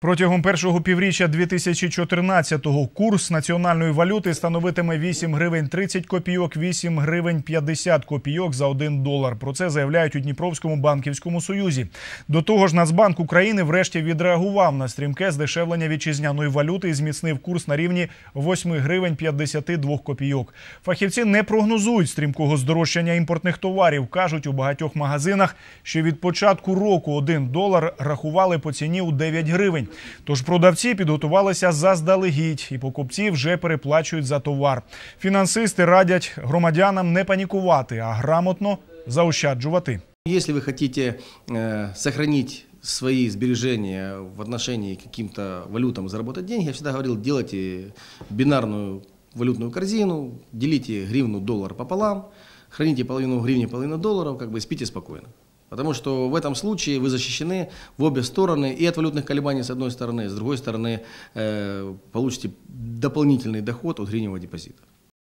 Протягом першого півріччя 2014-го курс національної валюти становитиме 8 гривень 30 копійок, 8 гривень 50 копійок за 1 долар. Про це заявляють у Дніпровському банківському союзі. До того ж, Нацбанк України врешті відреагував на стрімке здешевлення вітчизняної валюти і зміцнив курс на рівні 8 гривень 52 копійок. Фахівці не прогнозують стрімкого здорожчання імпортних товарів. кажуть у багатьох магазинах, що від початку року 1 долар рахували по ціні у 9 гривень. Тож продавці підготувалися заздалегідь, і покупці вже переплачують за товар. Фінансисти радять громадянам не панікувати, а грамотно заощаджувати. Якщо ви хотите э, свої збереження в отношении к то валютам, заработать деньги, я всегда говорил, делайте бінарну валютну корзину, делите гривну-доллар пополам, храните половину гривни, половину доларів, как бы спите спокойно. Потому что в этом случае вы защищены в обе стороны и от валютных колебаний с одной стороны, с другой стороны э, получите дополнительный доход от гривневого депозита.